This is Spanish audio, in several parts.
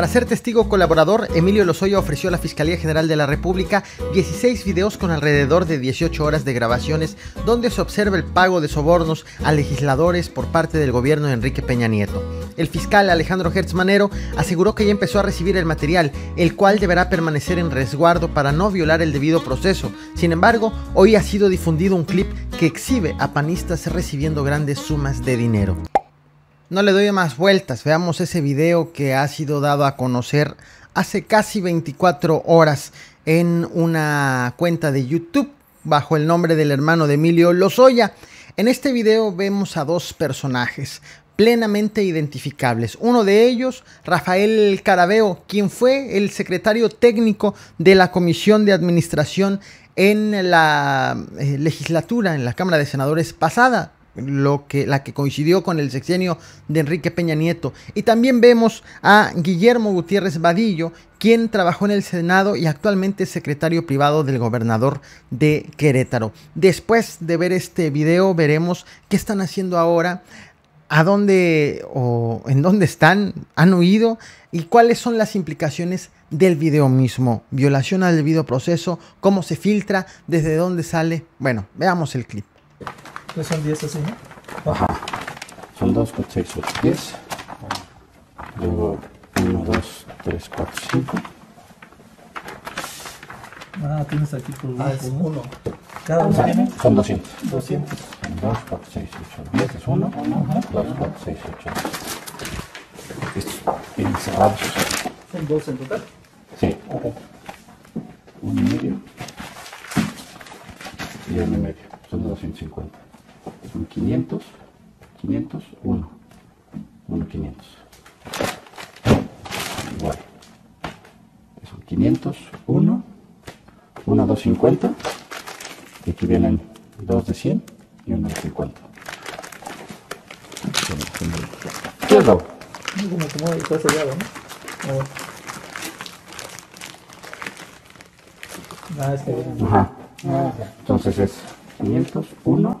Para ser testigo colaborador, Emilio Lozoya ofreció a la Fiscalía General de la República 16 videos con alrededor de 18 horas de grabaciones donde se observa el pago de sobornos a legisladores por parte del gobierno de Enrique Peña Nieto. El fiscal Alejandro Hertz Manero aseguró que ya empezó a recibir el material, el cual deberá permanecer en resguardo para no violar el debido proceso. Sin embargo, hoy ha sido difundido un clip que exhibe a panistas recibiendo grandes sumas de dinero. No le doy más vueltas, veamos ese video que ha sido dado a conocer hace casi 24 horas en una cuenta de YouTube bajo el nombre del hermano de Emilio Lozoya. En este video vemos a dos personajes plenamente identificables. Uno de ellos, Rafael Carabeo, quien fue el secretario técnico de la Comisión de Administración en la eh, legislatura, en la Cámara de Senadores pasada, lo que, la que coincidió con el sexenio de Enrique Peña Nieto. Y también vemos a Guillermo Gutiérrez Vadillo, quien trabajó en el Senado y actualmente es secretario privado del gobernador de Querétaro. Después de ver este video, veremos qué están haciendo ahora a dónde o en dónde están, han huido y cuáles son las implicaciones del video mismo. Violación al debido proceso, cómo se filtra, desde dónde sale. Bueno, veamos el clip. Pues son 10 así, ¿no? Ajá. Son 2, 4, 6, 8, 10. Luego 1, 2, 3, 4, 5. Ah, tienes aquí por 1. Ah, es uno. Cada uno tiene. Son 200. 200. 2, 4, 6, 8, 10 es 1. 2, 4, 6, 8, 10. Estos bien cerrados. ¿Son 2 en total? Sí. Ok. 1 y medio. Y 1 y medio. Son 250 son 500, 500, 1, 1, 500. Igual. son 500, 1, 1, 250. Y aquí vienen 2 de 100 y 1 de 50. ¿Qué es Como está sellado, Ajá. Entonces es 500, 1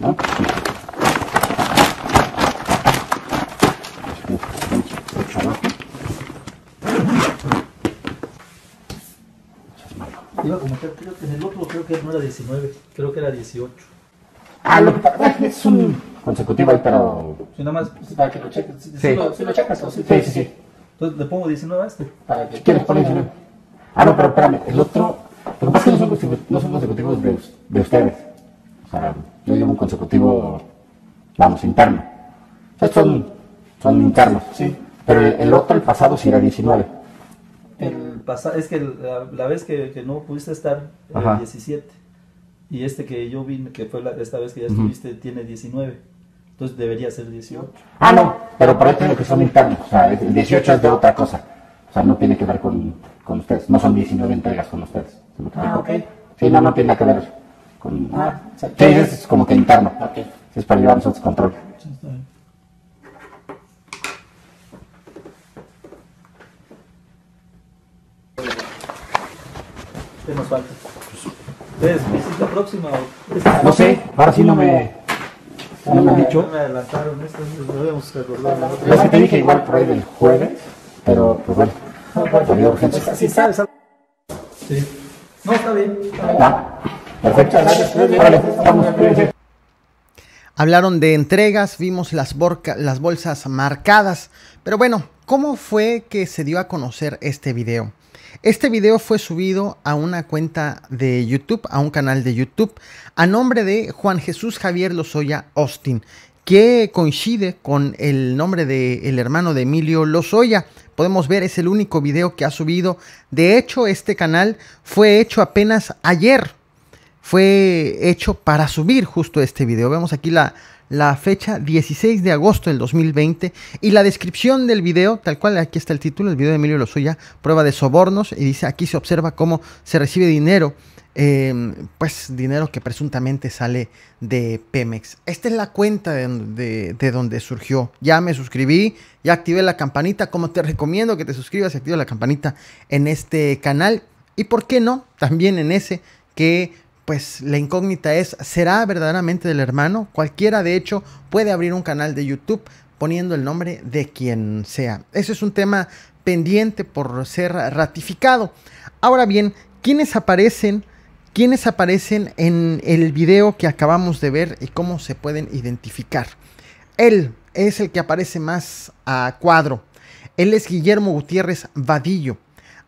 ¿no? Iba a comentar, creo que en el otro creo que no era 19, creo que era 18. Ah, lo que pasa es un consecutivo ahí, pero... Si nada más, para que lo cheques, si, sí. lo, si lo checas. O si, sí, sí, sí. Entonces le pongo 19 a este. Para que quieres poner 19. Ah, no, pero espérame, el otro... Lo que pasa que no son, no son consecutivos de, de ustedes. O yo llevo un consecutivo, vamos, interno. Estos son, son internos. Sí. Pero el, otro, el pasado, sí era 19. El pasado, es que la, vez que, no pudiste estar, era eh, 17. Y este que yo vi, que fue esta vez que ya estuviste, tiene 19. Entonces debería ser 18. Ah, no, pero por ahí tengo que son internos. O sea, el 18 es de otra cosa. O sea, no tiene que ver con, con ustedes. No son 19 entregas con ustedes. Ah, ok. Sí, no, no tiene que ver eso. Con, ah, ah como que interno. Es para llevarnos a control. ¿Qué nos falta? ¿Es próxima? No sé, ahora si no me... No me han dicho. Me adelantaron, esto debemos Es que te dije igual por ahí del jueves, pero pues bueno, No, pues, Está bien. Ah. Hablaron de entregas, vimos las, bolsas marcadas, pero bueno, ¿cómo fue que se dio a conocer este video? Este video fue subido a una cuenta de YouTube, a un canal de YouTube, a nombre de Juan Jesús Javier Lozoya Austin, que coincide con el nombre del hermano de Emilio Lozoya. Podemos ver, es el único video que ha subido. De hecho, este canal fue hecho apenas ayer, fue hecho para subir justo este video. Vemos aquí la, fecha 16 de agosto del 2020 y la descripción del video, tal cual aquí está el título, el video de Emilio Lozoya, prueba de sobornos y dice aquí se observa cómo se recibe dinero, em, pues dinero que presuntamente sale de Pemex. Esta es la cuenta de, de, donde surgió. Ya me suscribí, ya activé la campanita, como te recomiendo que te suscribas y actives la campanita en este canal y por qué no, también en ese que pues la incógnita es, ¿será verdaderamente del hermano? Cualquiera, de hecho, puede abrir un canal de YouTube poniendo el nombre de quien sea. Ese es un tema pendiente por ser ratificado. Ahora bien, ¿quiénes aparecen? ¿Quiénes aparecen en el video que acabamos de ver y cómo se pueden identificar? Él es el que aparece más a cuadro. Él es Guillermo Gutiérrez Vadillo.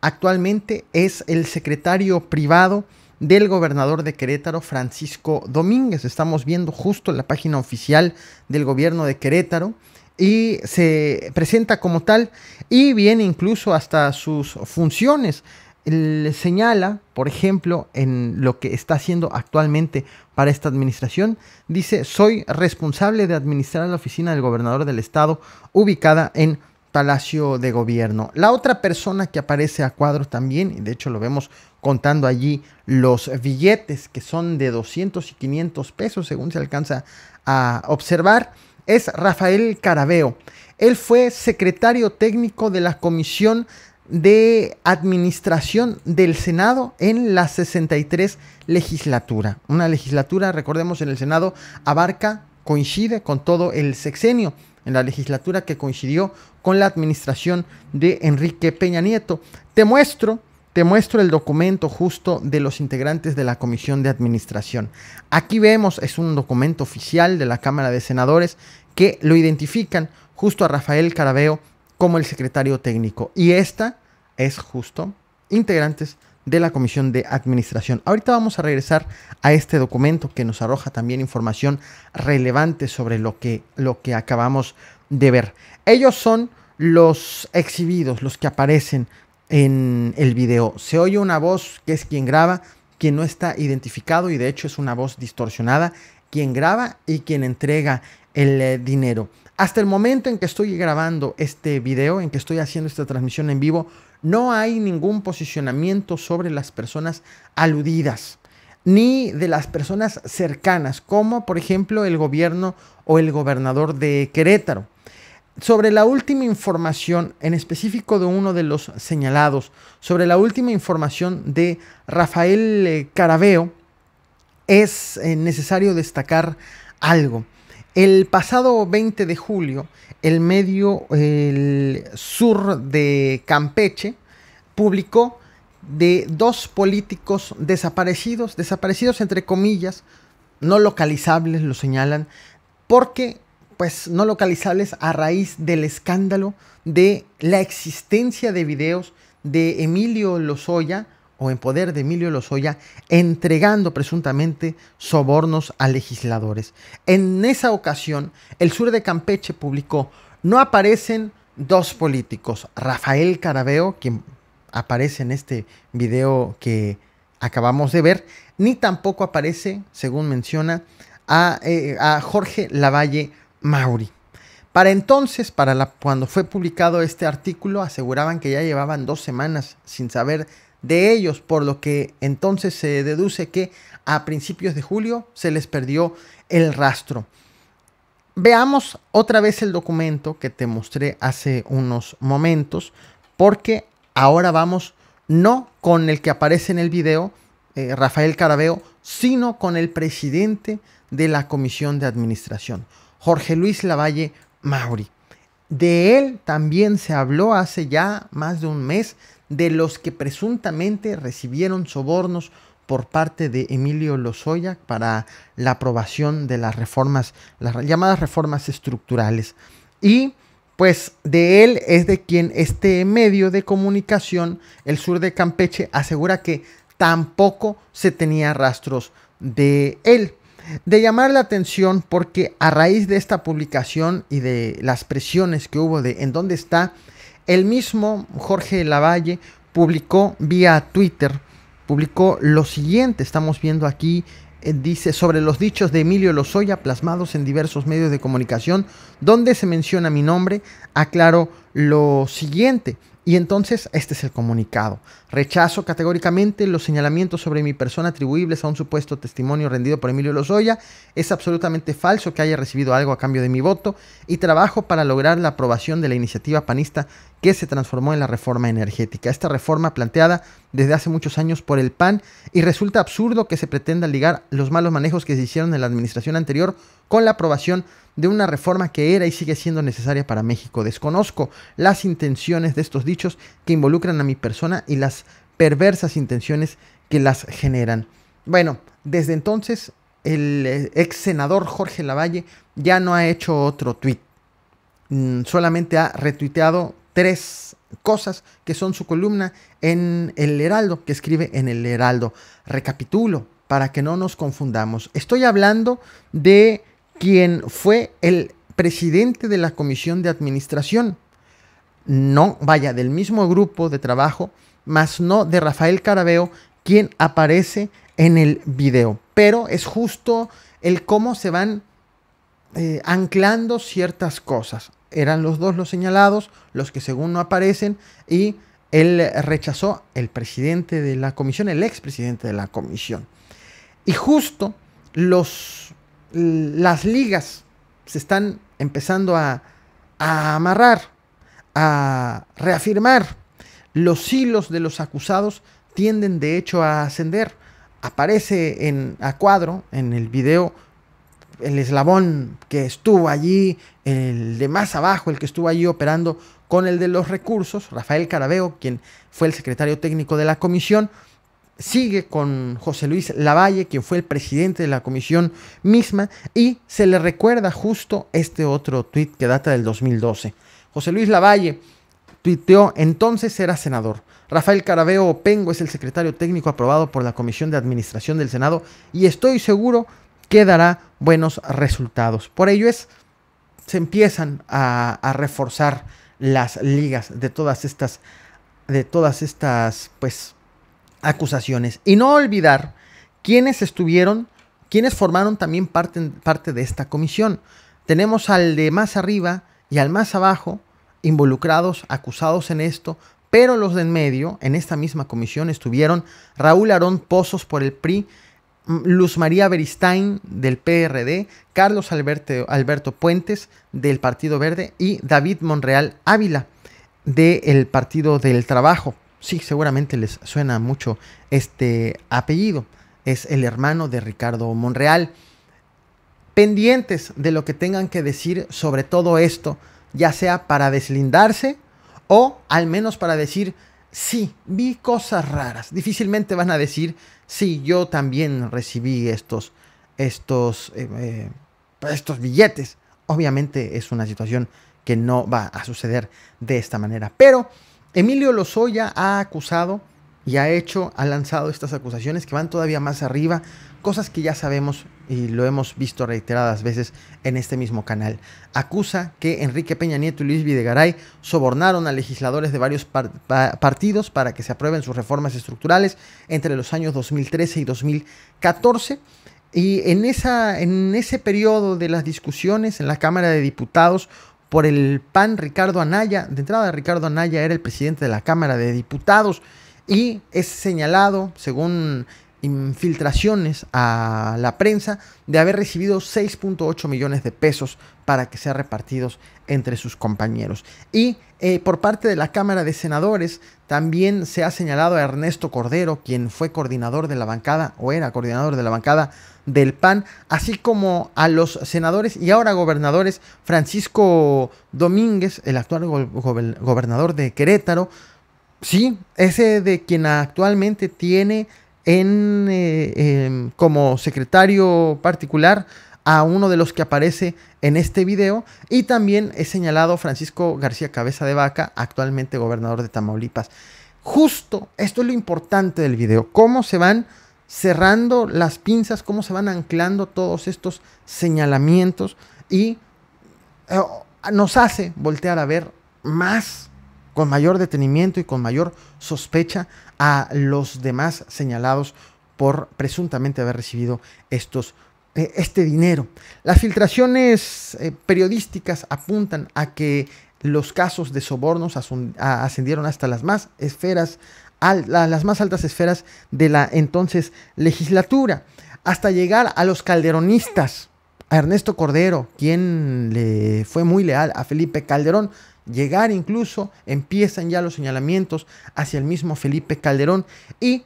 Actualmente es el secretario privado del gobernador de Querétaro, Francisco Domínguez. Estamos viendo justo la página oficial del gobierno de Querétaro y se presenta como tal y viene incluso hasta sus funciones. Le señala, por ejemplo, en lo que está haciendo actualmente para esta administración, dice, soy responsable de administrar la oficina del gobernador del estado ubicada en Palacio de Gobierno. La otra persona que aparece a cuadro también, y de hecho lo vemos contando allí los billetes que son de 200 y 500 pesos según se alcanza a observar, es Rafael Carabeo. Él fue secretario técnico de la Comisión de Administración del Senado en la 63 legislatura. Una legislatura, recordemos, en el Senado abarca, coincide con todo el sexenio en la legislatura que coincidió con la administración de Enrique Peña Nieto. Te muestro, te muestro el documento justo de los integrantes de la Comisión de Administración. Aquí vemos, es un documento oficial de la Cámara de Senadores que lo identifican justo a Rafael Carabeo como el secretario técnico. Y esta es justo integrantes de la Comisión de Administración. Ahorita vamos a regresar a este documento que nos arroja también información relevante sobre lo que, lo que acabamos de ver. Ellos son los exhibidos, los que aparecen en el video. Se oye una voz que es quien graba, quien no está identificado y de hecho es una voz distorsionada, quien graba y quien entrega el eh, dinero. Hasta el momento en que estoy grabando este video, en que estoy haciendo esta transmisión en vivo, no hay ningún posicionamiento sobre las personas aludidas, ni de las personas cercanas, como por ejemplo el gobierno o el gobernador de Querétaro. Sobre la última información, en específico de uno de los señalados, sobre la última información de Rafael eh, Carabeo, es eh, necesario destacar algo. El pasado 20 de julio, el medio el Sur de Campeche publicó de dos políticos desaparecidos, desaparecidos entre comillas, no localizables, lo señalan, porque pues no localizables a raíz del escándalo de la existencia de videos de Emilio Lozoya o en poder de Emilio Lozoya entregando presuntamente sobornos a legisladores. En esa ocasión, el sur de Campeche publicó, no aparecen dos políticos, Rafael Carabeo, quien aparece en este video que acabamos de ver, ni tampoco aparece, según menciona, a, eh, Jorge Lavalle Mauri. Para entonces, para cuando fue publicado este artículo, aseguraban que ya llevaban dos semanas sin saber de ellos, por lo que entonces se deduce que a principios de julio se les perdió el rastro. Veamos otra vez el documento que te mostré hace unos momentos, porque ahora vamos no con el que aparece en el video, eh, Rafael Carabeo, sino con el presidente de la Comisión de Administración, Jorge Luis Lavalle Mauri. De él también se habló hace ya más de un mes de los que presuntamente recibieron sobornos por parte de Emilio Lozoya para la aprobación de las reformas, las llamadas reformas estructurales. Y pues de él es de quien este medio de comunicación, el sur de Campeche, asegura que tampoco se tenía rastros de él. De llamar la atención porque a raíz de esta publicación y de las presiones que hubo de en dónde está el mismo Jorge Lavalle publicó vía Twitter, publicó lo siguiente, estamos viendo aquí, eh, dice sobre los dichos de Emilio Lozoya plasmados en diversos medios de comunicación, donde se menciona mi nombre, aclaro lo siguiente. Y entonces este es el comunicado. Rechazo categóricamente los señalamientos sobre mi persona atribuibles a un supuesto testimonio rendido por Emilio Lozoya. Es absolutamente falso que haya recibido algo a cambio de mi voto y trabajo para lograr la aprobación de la iniciativa panista que se transformó en la reforma energética. Esta reforma planteada desde hace muchos años por el PAN y resulta absurdo que se pretenda ligar los malos manejos que se hicieron en la administración anterior con la aprobación de una reforma que era y sigue siendo necesaria para México. Desconozco las intenciones de estos dichos que involucran a mi persona y las perversas intenciones que las generan. Bueno, desde entonces el eh, ex senador Jorge Lavalle ya no ha hecho otro tuit. Mm, solamente ha retuiteado tres cosas que son su columna en El Heraldo, que escribe en El Heraldo. Recapitulo para que no nos confundamos. Estoy hablando de quien fue el presidente de la comisión de administración. No, vaya, del mismo grupo de trabajo, más no de Rafael Carabeo, quien aparece en el video. Pero es justo el cómo se van eh, anclando ciertas cosas. Eran los dos los señalados, los que según no aparecen, y él rechazó el presidente de la comisión, el expresidente de la comisión. Y justo los las ligas se están empezando a, amarrar, a reafirmar. Los hilos de los acusados tienden de hecho a ascender. Aparece en, a cuadro en el video el eslabón que estuvo allí, el de más abajo, el que estuvo allí operando con el de los recursos, Rafael Carabeo, quien fue el secretario técnico de la comisión, sigue con José Luis Lavalle, quien fue el presidente de la comisión misma, y se le recuerda justo este otro tuit que data del 2012. José Luis Lavalle tuiteó, entonces era senador. Rafael Carabeo Pengo es el secretario técnico aprobado por la Comisión de Administración del Senado y estoy seguro que dará buenos resultados. Por ello es, se empiezan a, a reforzar las ligas de todas estas, de todas estas, pues, acusaciones. Y no olvidar quiénes estuvieron, quiénes formaron también parte, parte de esta comisión. Tenemos al de más arriba y al más abajo involucrados, acusados en esto, pero los de en medio, en esta misma comisión, estuvieron Raúl Arón Pozos por el PRI, mm, Luz María Beristain del PRD, Carlos Alberto, Alberto Puentes del Partido Verde y David Monreal Ávila del Partido del Trabajo sí, seguramente les suena mucho este apellido. Es el hermano de Ricardo Monreal. Pendientes de lo que tengan que decir sobre todo esto, ya sea para deslindarse o al menos para decir, sí, vi cosas raras. Difícilmente van a decir, sí, yo también recibí estos, estos, eh, eh, estos billetes. Obviamente es una situación que no va a suceder de esta manera. Pero Emilio Lozoya ha acusado y ha hecho, ha lanzado estas acusaciones que van todavía más arriba, cosas que ya sabemos y lo hemos visto reiteradas veces en este mismo canal. Acusa que Enrique Peña Nieto y Luis Videgaray sobornaron a legisladores de varios partidos para que se aprueben sus reformas estructurales entre los años 2013 y 2014. Y en ese periodo de las discusiones en la Cámara de Diputados por el PAN Ricardo Anaya. De entrada, Ricardo Anaya era el presidente de la Cámara de Diputados y es señalado, según infiltraciones a la prensa de haber recibido 6.8 millones de pesos para que sean repartidos entre sus compañeros. Y eh, por parte de la Cámara de Senadores también se ha señalado a Ernesto Cordero, quien fue coordinador de la bancada o era coordinador de la bancada del PAN, así como a los senadores y ahora gobernadores Francisco Domínguez, el actual gobernador de Querétaro, sí, ese de quien actualmente tiene eh, em, como secretario particular a uno de los que aparece en este video y también es señalado Francisco García Cabeza de Vaca, actualmente gobernador de Tamaulipas. Justo, esto es lo importante del video, cómo se van cerrando las pinzas, cómo se van anclando todos estos señalamientos y eh, nos hace voltear a ver más con mayor detenimiento y con mayor sospecha a los demás señalados por presuntamente haber recibido estos eh, este dinero. Las filtraciones eh, periodísticas apuntan a que los casos de sobornos ascendieron hasta las más esferas, las más altas esferas de la entonces legislatura, hasta llegar a los calderonistas, a Ernesto Cordero, quien le fue muy leal a Felipe Calderón, llegar incluso, empiezan ya los señalamientos hacia el mismo Felipe Calderón y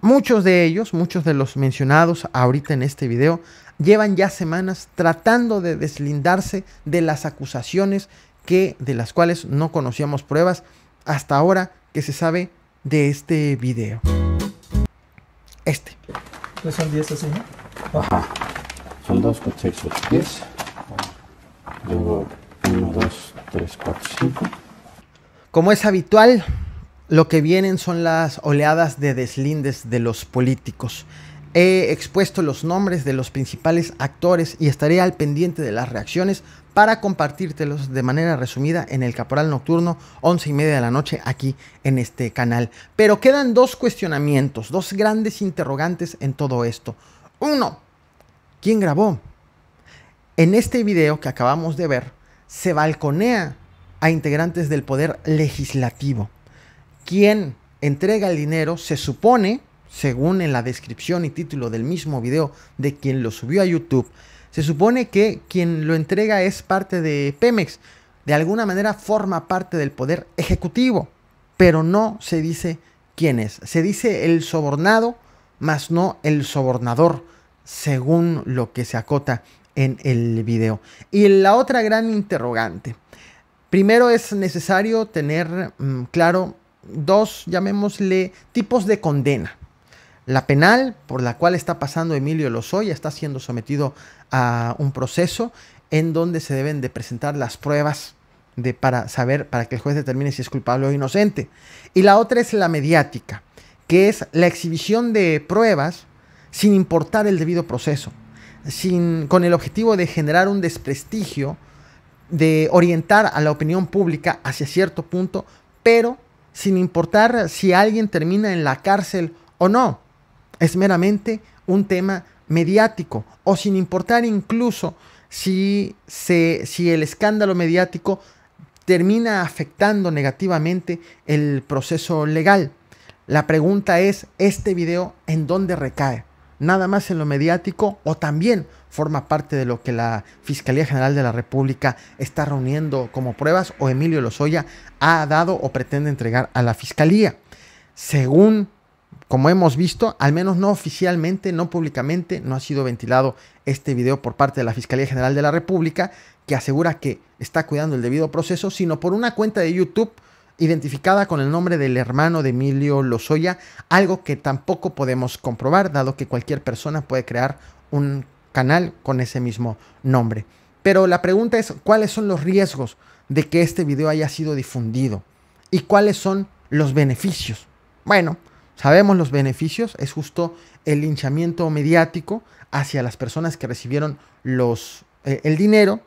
muchos de ellos, muchos de los mencionados ahorita en este video, llevan ya semanas tratando de deslindarse de las acusaciones que de las cuales no conocíamos pruebas hasta ahora que se sabe de este video. Este. son 10 así? Ajá. Son dos 10. Luego como es habitual, lo que vienen son las oleadas de deslindes de los políticos. He expuesto los nombres de los principales actores y estaré al pendiente de las reacciones para compartírtelos de manera resumida en el Caporal Nocturno, 11 y media de la noche, aquí en este canal. Pero quedan dos cuestionamientos, dos grandes interrogantes en todo esto. Uno, ¿quién grabó? En este video que acabamos de ver, se balconea a integrantes del poder legislativo. Quien entrega el dinero se supone, según en la descripción y título del mismo video de quien lo subió a YouTube, se supone que quien lo entrega es parte de Pemex, de alguna manera forma parte del poder ejecutivo, pero no se dice quién es. Se dice el sobornado, mas no el sobornador, según lo que se acota en el video. Y la otra gran interrogante. Primero es necesario tener mm, claro dos, llamémosle, tipos de condena. La penal, por la cual está pasando Emilio Lozoya, está siendo sometido a un proceso en donde se deben de presentar las pruebas de, para saber, para que el juez determine si es culpable o inocente. Y la otra es la mediática, que es la exhibición de pruebas sin importar el debido proceso sin, con el objetivo de generar un desprestigio, de orientar a la opinión pública hacia cierto punto, pero sin importar si alguien termina en la cárcel o no. Es meramente un tema mediático o sin importar incluso si, se, si el escándalo mediático termina afectando negativamente el proceso legal. La pregunta es, ¿este video en dónde recae? nada más en lo mediático o también forma parte de lo que la Fiscalía General de la República está reuniendo como pruebas o Emilio Lozoya ha dado o pretende entregar a la Fiscalía. Según, como hemos visto, al menos no oficialmente, no públicamente, no ha sido ventilado este video por parte de la Fiscalía General de la República, que asegura que está cuidando el debido proceso, sino por una cuenta de YouTube identificada con el nombre del hermano de Emilio Lozoya, algo que tampoco podemos comprobar, dado que cualquier persona puede crear un canal con ese mismo nombre. Pero la pregunta es, ¿cuáles son los riesgos de que este video haya sido difundido? ¿Y cuáles son los beneficios? Bueno, sabemos los beneficios, es justo el linchamiento mediático hacia las personas que recibieron los, eh, el dinero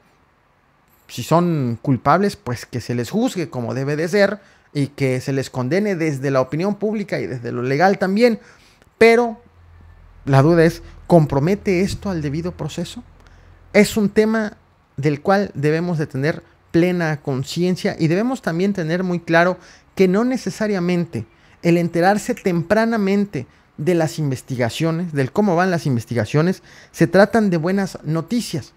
si son culpables, pues que se les juzgue como debe de ser y que se les condene desde la opinión pública y desde lo legal también. Pero la duda es, ¿compromete esto al debido proceso? Es un tema del cual debemos de tener plena conciencia y debemos también tener muy claro que no necesariamente el enterarse tempranamente de las investigaciones, del cómo van las investigaciones, se tratan de buenas noticias,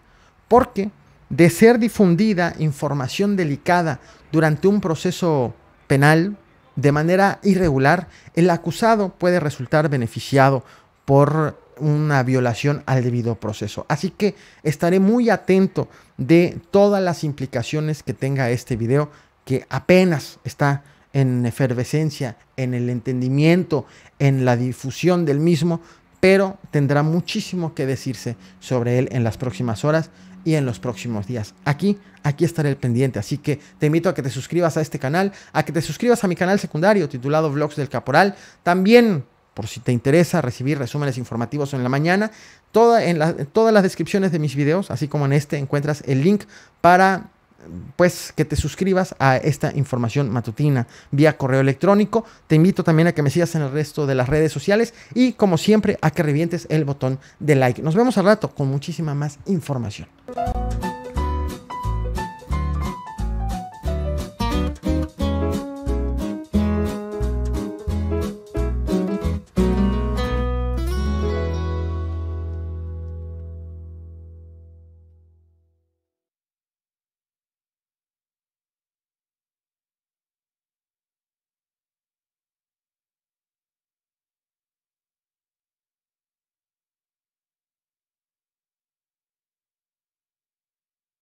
porque de ser difundida información delicada durante un proceso penal de manera irregular, el acusado puede resultar beneficiado por una violación al debido proceso. Así que estaré muy atento de todas las implicaciones que tenga este video que apenas está en efervescencia, en el entendimiento, en la difusión del mismo, pero tendrá muchísimo que decirse sobre él en las próximas horas y en los próximos días. Aquí, aquí estaré el pendiente, así que te invito a que te suscribas a este canal, a que te suscribas a mi canal secundario titulado Vlogs del Caporal. También por si te interesa recibir resúmenes informativos en la mañana. Toda, en, todas las descripciones de mis videos, así como en este, encuentras el link para pues que te suscribas a esta información matutina vía correo electrónico. Te invito también a que me sigas en el resto de las redes sociales y como siempre a que revientes el botón de like. Nos vemos al rato con muchísima más información.